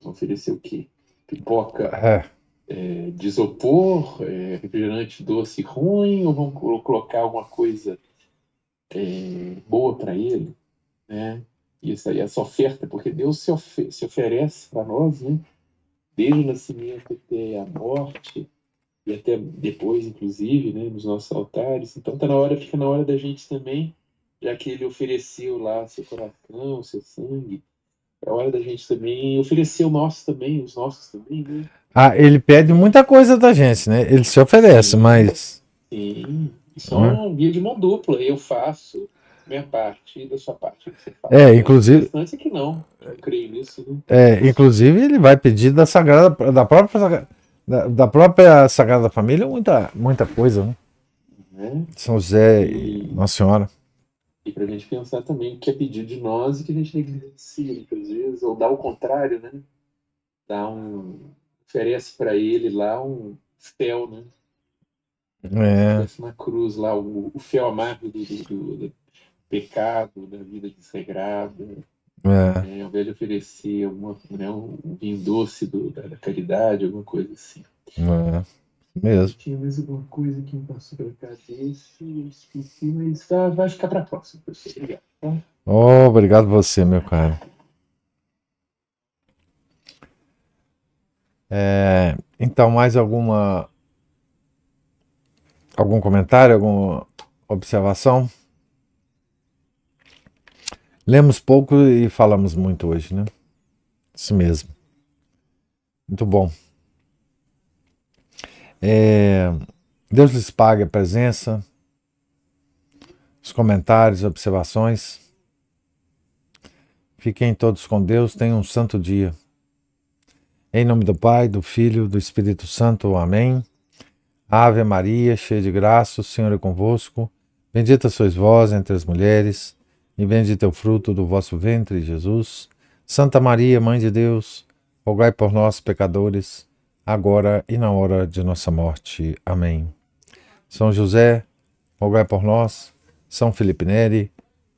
Vamos oferecer o quê? Pipoca é. É, de isopor, é, refrigerante doce ruim, ou vamos colocar alguma coisa é, boa para ele, né? E essa, essa oferta, porque Deus se, se oferece para nós, né? Desde o nascimento até a morte, e até depois, inclusive, né, nos nossos altares. Então tá na hora, fica na hora da gente também, já que ele ofereceu lá seu coração, seu sangue, é hora da gente também oferecer o nosso também, os nossos também, né? Ah, ele pede muita coisa da gente, né? Ele se oferece, Sim. mas. Sim, isso hum. é, é? um guia de mão dupla. Eu faço minha parte e da sua parte. É, inclusive. É que não, eu creio nisso. Né? É, inclusive ele vai pedir da sagrada, da própria da, da própria Sagrada Família, muita, muita coisa, né? né? São José e, Nossa Senhora. E para a gente pensar também o que é pedido de nós e que a gente negligencia muitas vezes, ou dá o contrário, né? Dá um. oferece para ele lá um fel, né? É. Na cruz lá, o, o fel amargo do, do, do, do pecado, da vida desregrada, é. Né? Ao invés de oferecer alguma, né, um vinho doce do, da, da, caridade, alguma coisa assim. É. Mesmo. Tinha mais alguma coisa que me passou pela cabeça, eu esqueci, mas ah, vai ficar para a próxima. Obrigado. Tá? Oh, obrigado você, meu cara. É, então, mais alguma algum comentário, alguma observação? Lemos pouco e falamos muito hoje, né? Isso mesmo. Muito bom. É, Deus lhes pague a presença, os comentários, observações. Fiquem todos com Deus, tenham um santo dia. Em nome do Pai, do Filho, do Espírito Santo. Amém. Ave Maria, cheia de graça, o Senhor é convosco. Bendita sois vós entre as mulheres e bendito é o fruto do vosso ventre, Jesus. Santa Maria, Mãe de Deus, rogai por nós, pecadores, agora e na hora de nossa morte. Amém. São José, rogai por nós. São Felipe Neri,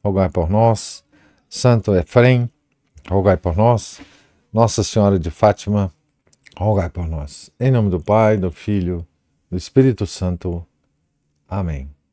rogai por nós. Santo Efrem, rogai por nós. Nossa Senhora de Fátima, rogai por nós. Em nome do Pai, do Filho, do Espírito Santo. Amém.